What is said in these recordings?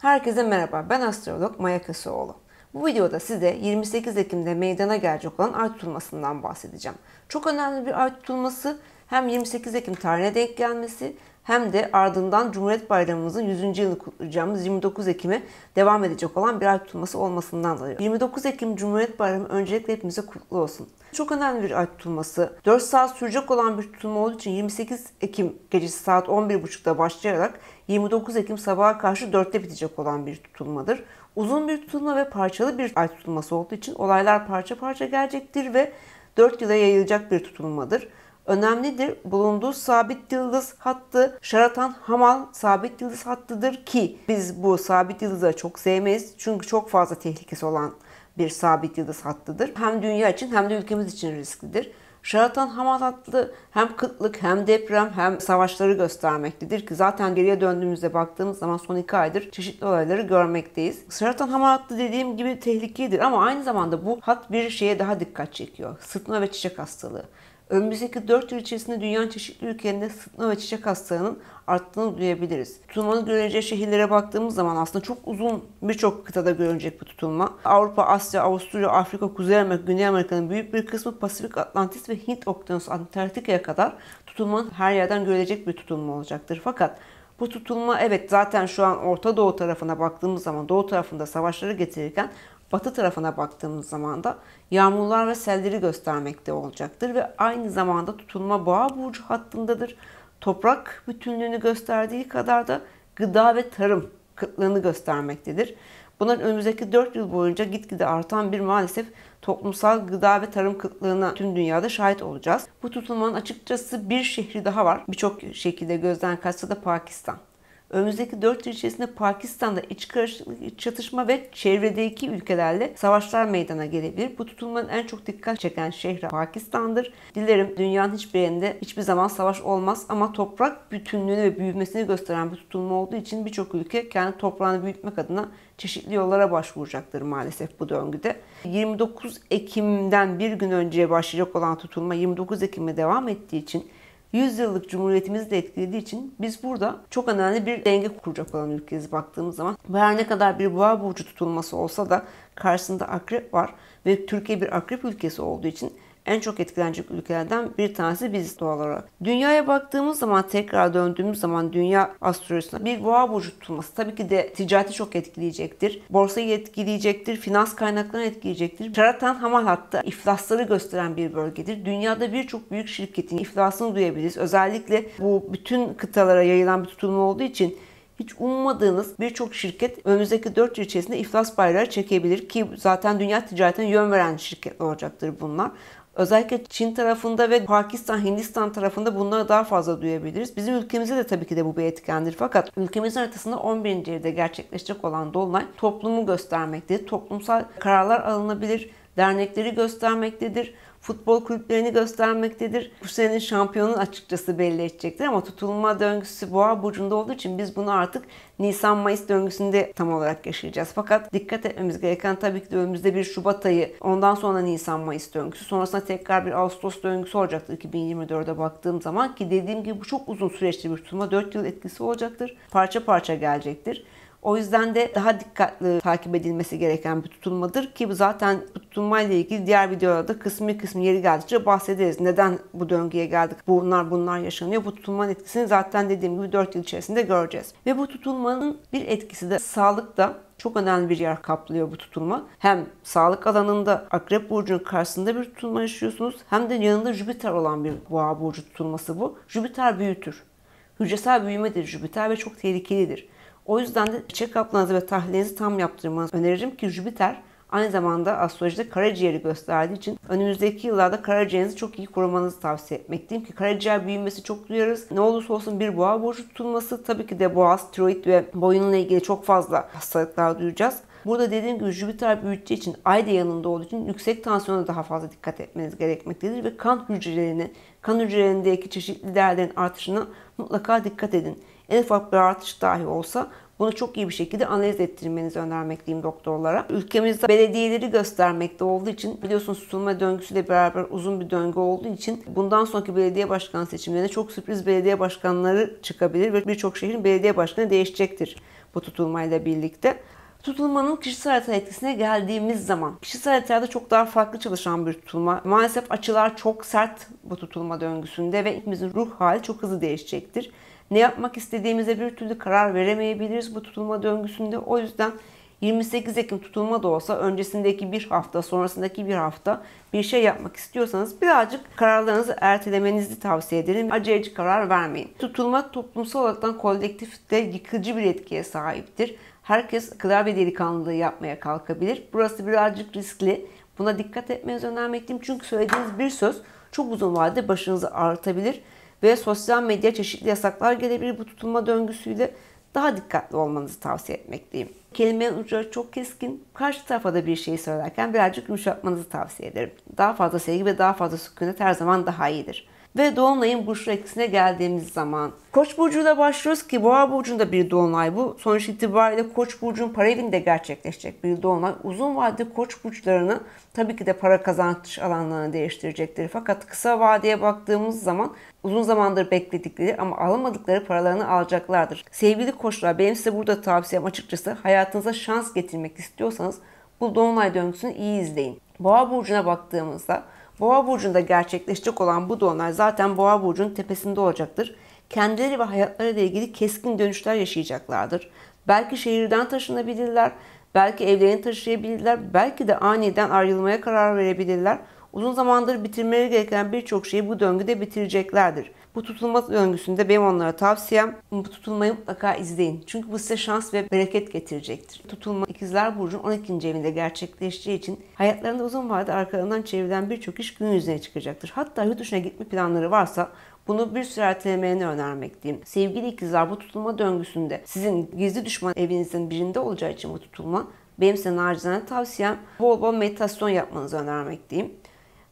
Herkese merhaba, ben astrolog Maya Kasoğlu. Bu videoda size 28 Ekim'de meydana gelecek olan ay tutulmasından bahsedeceğim. Çok önemli bir ay tutulması, hem 28 Ekim tarihine denk gelmesi hem de ardından Cumhuriyet Bayramımızın 100. yılını kutlayacağımız 29 Ekim'e devam edecek olan bir ay tutulması olmasından dolayı. 29 Ekim Cumhuriyet Bayramı öncelikle hepimize kutlu olsun. Çok önemli bir ay tutulması. 4 saat sürecek olan bir tutulma olduğu için 28 Ekim gecesi saat 11.30'da başlayarak 29 Ekim sabaha karşı 4'te bitecek olan bir tutulmadır. Uzun bir tutulma ve parçalı bir ay tutulması olduğu için olaylar parça parça gelecektir ve 4 yıla yayılacak bir tutulmadır önemlidir. Bulunduğu sabit yıldız hattı Şaratan Hamal sabit yıldız hattıdır ki biz bu sabit yıldızı çok sevmeyiz. Çünkü çok fazla tehlikesi olan bir sabit yıldız hattıdır. Hem dünya için hem de ülkemiz için risklidir. Şaratan Hamal hattı hem kıtlık hem deprem hem savaşları göstermektedir ki zaten geriye döndüğümüzde baktığımız zaman son iki aydır çeşitli olayları görmekteyiz. Şaratan Hamal hattı dediğim gibi tehlikelidir ama aynı zamanda bu hat bir şeye daha dikkat çekiyor. Sıtma ve çiçek hastalığı. Önümüzdeki 4 yıl içerisinde dünyanın çeşitli ülkelerinde sıtma ve çiçek hastalığının arttığını duyabiliriz. Tutulmanın görüleceği şehirlere baktığımız zaman aslında çok uzun birçok kıtada görülecek bu tutulma. Avrupa, Asya, Avusturya, Afrika, Kuzey Amerika, Güney Amerika'nın büyük bir kısmı Pasifik, Atlantis ve Hint Okyanusu, Antarktika'ya kadar tutulmanın her yerden görülecek bir tutulma olacaktır. Fakat bu tutulma evet zaten şu an Orta Doğu tarafına baktığımız zaman Doğu tarafında savaşları getirirken batı tarafına baktığımız zaman da yağmurlar ve selleri göstermekte olacaktır ve aynı zamanda tutulma boğa burcu hattındadır. Toprak bütünlüğünü gösterdiği kadar da gıda ve tarım kıtlığını göstermektedir. Bunların önümüzdeki 4 yıl boyunca gitgide artan bir maalesef toplumsal gıda ve tarım kıtlığına tüm dünyada şahit olacağız. Bu tutulmanın açıkçası bir şehri daha var. Birçok şekilde gözden kaçsa da Pakistan. Önümüzdeki 4 yıl içerisinde Pakistan'da iç karışıklık, iç çatışma ve çevredeki ülkelerle savaşlar meydana gelebilir. Bu tutulmanın en çok dikkat çeken şehri Pakistan'dır. Dilerim dünyanın hiçbir yerinde hiçbir zaman savaş olmaz ama toprak bütünlüğünü ve büyümesini gösteren bir tutulma olduğu için birçok ülke kendi toprağını büyütmek adına çeşitli yollara başvuracaktır maalesef bu döngüde. 29 Ekim'den bir gün önce başlayacak olan tutulma 29 Ekim'e devam ettiği için 100 yıllık cumhuriyetimizi de etkilediği için biz burada çok önemli bir denge kuracak olan ülkeyiz baktığımız zaman. Ve her ne kadar bir boğa burcu tutulması olsa da karşısında akrep var ve Türkiye bir akrep ülkesi olduğu için en çok etkilenecek ülkelerden bir tanesi biz doğal olarak. Dünyaya baktığımız zaman tekrar döndüğümüz zaman dünya astrolojisine bir boğa burcu tutulması tabii ki de ticareti çok etkileyecektir. Borsayı etkileyecektir, finans kaynaklarını etkileyecektir. Şaratan hamal hatta iflasları gösteren bir bölgedir. Dünyada birçok büyük şirketin iflasını duyabiliriz. Özellikle bu bütün kıtalara yayılan bir tutulma olduğu için hiç ummadığınız birçok şirket önümüzdeki 4 yıl içerisinde iflas bayrağı çekebilir ki zaten dünya ticaretine yön veren şirketler olacaktır bunlar. Özellikle Çin tarafında ve Pakistan, Hindistan tarafında bunları daha fazla duyabiliriz. Bizim ülkemizde de tabii ki de bu bir etkendir. Fakat ülkemizin haritasında 11. evde gerçekleşecek olan Dolunay toplumu göstermektedir. Toplumsal kararlar alınabilir, dernekleri göstermektedir futbol kulüplerini göstermektedir. Bu senenin şampiyonu açıkçası belli edecektir ama tutulma döngüsü boğa burcunda olduğu için biz bunu artık Nisan-Mayıs döngüsünde tam olarak yaşayacağız. Fakat dikkat etmemiz gereken tabii ki de önümüzde bir Şubat ayı, ondan sonra Nisan-Mayıs döngüsü, sonrasında tekrar bir Ağustos döngüsü olacaktır 2024'e baktığım zaman ki dediğim gibi bu çok uzun süreçli bir tutulma, 4 yıl etkisi olacaktır. Parça parça gelecektir. O yüzden de daha dikkatli takip edilmesi gereken bir tutulmadır ki bu zaten bu tutulmayla ilgili diğer videolarda kısmi kısmi yeri geldikçe bahsederiz. Neden bu döngüye geldik? Bunlar bunlar yaşanıyor. Bu tutulmanın etkisini zaten dediğim gibi 4 yıl içerisinde göreceğiz. Ve bu tutulmanın bir etkisi de sağlıkta çok önemli bir yer kaplıyor bu tutulma. Hem sağlık alanında Akrep Burcu'nun karşısında bir tutulma yaşıyorsunuz hem de yanında Jüpiter olan bir boğa burcu tutulması bu. Jüpiter büyütür. Hücresel büyümedir Jüpiter ve çok tehlikelidir. O yüzden de check-up'larınızı ve tahliyenizi tam yaptırmanızı öneririm ki Jüpiter aynı zamanda astrolojide karaciğeri gösterdiği için önümüzdeki yıllarda karaciğerinizi çok iyi korumanızı tavsiye etmekteyim ki karaciğer büyümesi çok duyarız. Ne olursa olsun bir boğa borcu tutulması tabii ki de boğaz, tiroid ve boyunla ilgili çok fazla hastalıklar duyacağız. Burada dediğim gibi Jüpiter büyüteceği için ay da yanında olduğu için yüksek tansiyona daha fazla dikkat etmeniz gerekmektedir ve kan hücrelerini, kan hücrelerindeki çeşitli değerlerin artışına mutlaka dikkat edin. En ufak bir artış dahi olsa bunu çok iyi bir şekilde analiz ettirmenizi önermekteyim doktorlara. Ülkemizde belediyeleri göstermekte olduğu için biliyorsunuz tutulma döngüsüyle beraber uzun bir döngü olduğu için bundan sonraki belediye başkanı seçimlerine çok sürpriz belediye başkanları çıkabilir ve birçok şehrin belediye başkanı değişecektir bu tutulmayla birlikte. Tutulmanın kişisel harita etkisine geldiğimiz zaman kişisel haritalarda çok daha farklı çalışan bir tutulma. Maalesef açılar çok sert bu tutulma döngüsünde ve ikimizin ruh hali çok hızlı değişecektir. Ne yapmak istediğimize bir türlü karar veremeyebiliriz bu tutulma döngüsünde. O yüzden 28 Ekim tutulma da olsa öncesindeki bir hafta sonrasındaki bir hafta bir şey yapmak istiyorsanız birazcık kararlarınızı ertelemenizi tavsiye ederim. Aceleci karar vermeyin. Tutulma toplumsal olarak kolektifte yıkıcı bir etkiye sahiptir. Herkes klavye delikanlılığı yapmaya kalkabilir. Burası birazcık riskli. Buna dikkat etmenizi önermekteyim. Çünkü söylediğiniz bir söz çok uzun vadede başınızı ağrıtabilir ve sosyal medya çeşitli yasaklar gelebilir bu tutulma döngüsüyle daha dikkatli olmanızı tavsiye etmekteyim. Kelimenin uçları çok keskin, karşı tarafa da bir şey söylerken birazcık yumuşatmanızı tavsiye ederim. Daha fazla sevgi ve daha fazla sükunet her zaman daha iyidir ve dolunayın burç eksine geldiğimiz zaman. Koç burcuyla başlıyoruz ki boğa burcunda bir dolunay bu. Sonuç itibariyle Koç burcun para evinde gerçekleşecek bir dolunay. Uzun vadede Koç burçlarını tabii ki de para kazanç alanlarını değiştirecektir. Fakat kısa vadeye baktığımız zaman uzun zamandır bekledikleri ama alamadıkları paralarını alacaklardır. Sevgili koçlar benim size burada tavsiyem açıkçası hayatınıza şans getirmek istiyorsanız bu dolunay döngüsünü iyi izleyin. Boğa burcuna baktığımızda Boğa burcunda gerçekleşecek olan bu dolunay zaten Boğa burcunun tepesinde olacaktır. Kendileri ve hayatları ile ilgili keskin dönüşler yaşayacaklardır. Belki şehirden taşınabilirler, belki evlerini taşıyabilirler, belki de aniden ayrılmaya karar verebilirler. Uzun zamandır bitirmeleri gereken birçok şeyi bu döngüde bitireceklerdir. Bu tutulma döngüsünde benim onlara tavsiyem bu tutulmayı mutlaka izleyin. Çünkü bu size şans ve bereket getirecektir. Tutulma ikizler burcunun 12. evinde gerçekleştiği için hayatlarında uzun vadede arkalarından çevrilen birçok iş gün yüzüne çıkacaktır. Hatta yurt dışına gitme planları varsa bunu bir süre ertelemeni önermekteyim. Sevgili ikizler bu tutulma döngüsünde sizin gizli düşman evinizin birinde olacağı için bu tutulma benim size nacizane tavsiyem bol bol meditasyon yapmanızı önermekteyim.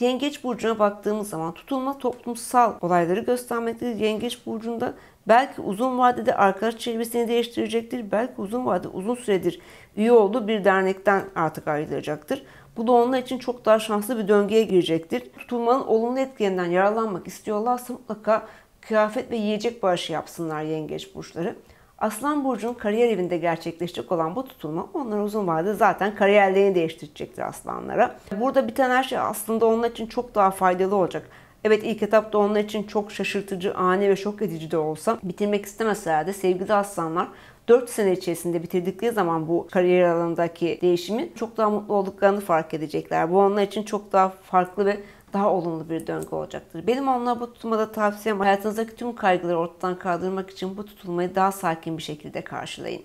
Yengeç burcuna baktığımız zaman tutulma toplumsal olayları göstermektedir. Yengeç burcunda belki uzun vadede arkadaş çevresini değiştirecektir. Belki uzun vadede uzun süredir üye olduğu bir dernekten artık ayrılacaktır. Bu da onun için çok daha şanslı bir döngüye girecektir. Tutulmanın olumlu etkilerinden yararlanmak istiyorlarsa mutlaka kıyafet ve yiyecek bağışı yapsınlar yengeç burçları. Aslan Burcu'nun kariyer evinde gerçekleşecek olan bu tutulma onları uzun vadede zaten kariyerlerini değiştirecektir aslanlara. Burada biten her şey aslında onlar için çok daha faydalı olacak. Evet ilk etapta onlar için çok şaşırtıcı, ani ve şok edici de olsa bitirmek istemeseler de sevgili aslanlar 4 sene içerisinde bitirdikleri zaman bu kariyer alanındaki değişimi çok daha mutlu olduklarını fark edecekler. Bu onlar için çok daha farklı ve daha olumlu bir döngü olacaktır. Benim onlara bu tutulmada tavsiyem hayatınızdaki tüm kaygıları ortadan kaldırmak için bu tutulmayı daha sakin bir şekilde karşılayın.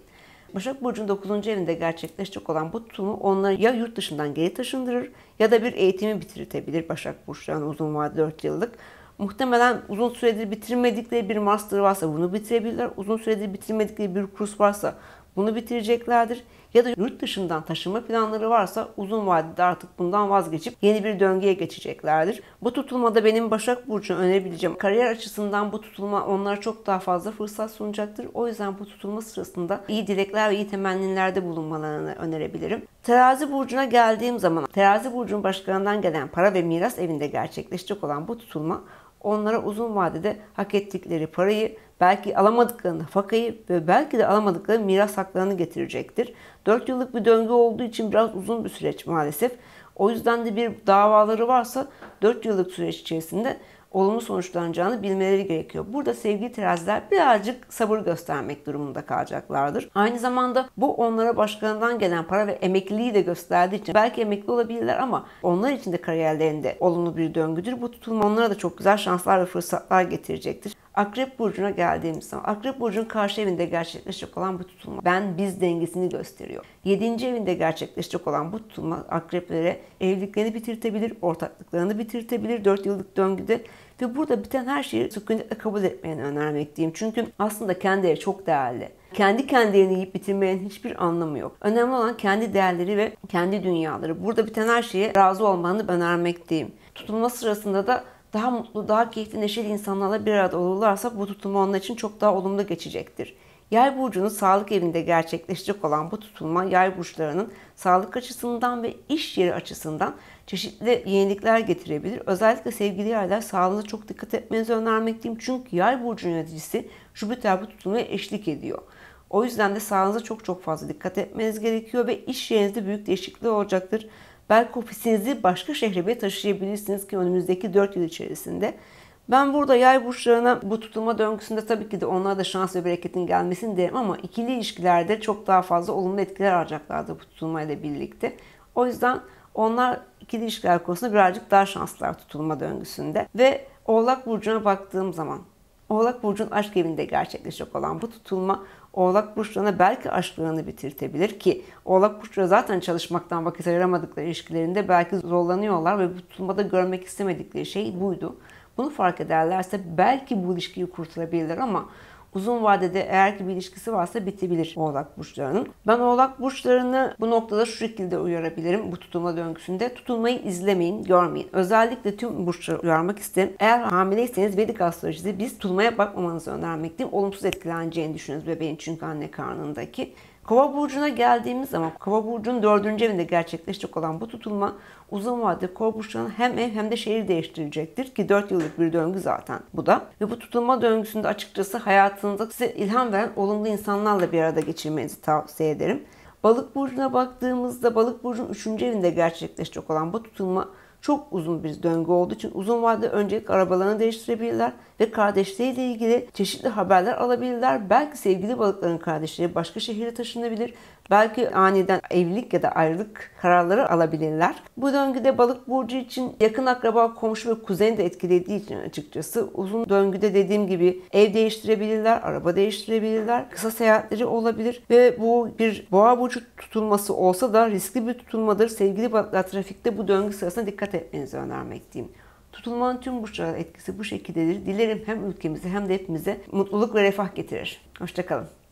Başak Burcu'nun 9. evinde gerçekleşecek olan bu tutumu onları ya yurt dışından geri taşındırır ya da bir eğitimi bitirtebilir Başak Burcu'nun uzun vadeli 4 yıllık. Muhtemelen uzun süredir bitirmedikleri bir master varsa bunu bitirebilirler. Uzun süredir bitirmedikleri bir kurs varsa bunu bitireceklerdir. Ya da yurt dışından taşıma planları varsa uzun vadede artık bundan vazgeçip yeni bir döngüye geçeceklerdir. Bu tutulmada benim Başak Burcu'na önerebileceğim kariyer açısından bu tutulma onlara çok daha fazla fırsat sunacaktır. O yüzden bu tutulma sırasında iyi dilekler ve iyi temennilerde bulunmalarını önerebilirim. Terazi burcuna geldiğim zaman Terazi burcunun başkanından gelen para ve miras evinde gerçekleşecek olan bu tutulma onlara uzun vadede hak ettikleri parayı, belki alamadıkları fakayı ve belki de alamadıkları miras haklarını getirecektir. 4 yıllık bir döngü olduğu için biraz uzun bir süreç maalesef. O yüzden de bir davaları varsa 4 yıllık süreç içerisinde olumlu sonuçlanacağını bilmeleri gerekiyor. Burada sevgili teraziler birazcık sabır göstermek durumunda kalacaklardır. Aynı zamanda bu onlara başkalarından gelen para ve emekliliği de gösterdiği için belki emekli olabilirler ama onlar için de kariyerlerinde olumlu bir döngüdür. Bu tutulma onlara da çok güzel şanslar ve fırsatlar getirecektir. Akrep Burcu'na geldiğimiz zaman Akrep Burcu'nun karşı evinde gerçekleşecek olan bu tutulma ben biz dengesini gösteriyor. 7. evinde gerçekleşecek olan bu tutulma akreplere evliliklerini bitirtebilir, ortaklıklarını bitirtebilir 4 yıllık döngüde ve burada biten her şeyi sükunetle kabul etmeyeni önermekteyim. Çünkü aslında kendileri çok değerli. Kendi kendilerini yiyip bitirmenin hiçbir anlamı yok. Önemli olan kendi değerleri ve kendi dünyaları. Burada biten her şeye razı olmanı önermekteyim. Tutulma sırasında da daha mutlu, daha keyifli, neşeli insanlarla bir arada olurlarsa bu tutulma onun için çok daha olumlu geçecektir. Yay burcunun sağlık evinde gerçekleşecek olan bu tutulma yay burçlarının sağlık açısından ve iş yeri açısından çeşitli yenilikler getirebilir. Özellikle sevgili yaylar sağlığınıza çok dikkat etmenizi önermekteyim. Çünkü yay burcunun yöneticisi Jüpiter bu tutulmaya eşlik ediyor. O yüzden de sağlığınıza çok çok fazla dikkat etmeniz gerekiyor ve iş yerinizde büyük değişiklik olacaktır. Belki ofisinizi başka şehre bile taşıyabilirsiniz ki önümüzdeki 4 yıl içerisinde. Ben burada yay burçlarına bu tutulma döngüsünde tabii ki de onlara da şans ve bereketin gelmesini derim ama ikili ilişkilerde çok daha fazla olumlu etkiler alacaklardır bu tutulmayla birlikte. O yüzden onlar ikili ilişkiler konusunda birazcık daha şanslılar tutulma döngüsünde. Ve Oğlak Burcu'na baktığım zaman Oğlak Burcu'nun aşk evinde gerçekleşecek olan bu tutulma Oğlak burçlarına belki aşklarını bitirtebilir ki Oğlak burçları zaten çalışmaktan vakit ayıramadıkları ilişkilerinde belki zorlanıyorlar ve tutulmada görmek istemedikleri şey buydu. Bunu fark ederlerse belki bu ilişkiyi kurtarabilirler ama uzun vadede eğer ki bir ilişkisi varsa bitebilir oğlak burçlarının. Ben oğlak burçlarını bu noktada şu şekilde uyarabilirim bu tutulma döngüsünde. Tutulmayı izlemeyin, görmeyin. Özellikle tüm burçları uyarmak isterim. Eğer hamileyseniz Vedik astrolojide biz tutulmaya bakmamanızı önermekteyim. Olumsuz etkileneceğini düşünüyoruz bebeğin çünkü anne karnındaki. Kova burcuna geldiğimiz zaman Kova burcunun dördüncü evinde gerçekleşecek olan bu tutulma uzun vadede Kova burçlarının hem ev hem de şehir değiştirecektir ki 4 yıllık bir döngü zaten bu da. Ve bu tutulma döngüsünde açıkçası hayatınızda size ilham veren olumlu insanlarla bir arada geçirmenizi tavsiye ederim. Balık burcuna baktığımızda balık burcunun üçüncü evinde gerçekleşecek olan bu tutulma çok uzun bir döngü olduğu için uzun vadede öncelik arabalarını değiştirebilirler ve kardeşleriyle ilgili çeşitli haberler alabilirler. Belki sevgili balıkların kardeşleri başka şehire taşınabilir. Belki aniden evlilik ya da ayrılık kararları alabilirler. Bu döngüde balık burcu için yakın akraba, komşu ve kuzeni de etkilediği için açıkçası uzun döngüde dediğim gibi ev değiştirebilirler, araba değiştirebilirler, kısa seyahatleri olabilir ve bu bir boğa burcu tutulması olsa da riskli bir tutulmadır. Sevgili balıklar trafikte bu döngü sırasında dikkat etmenizi önermekteyim. Tutulmanın tüm bu etkisi bu şekildedir. Dilerim hem ülkemize hem de hepimize mutluluk ve refah getirir. Hoşçakalın.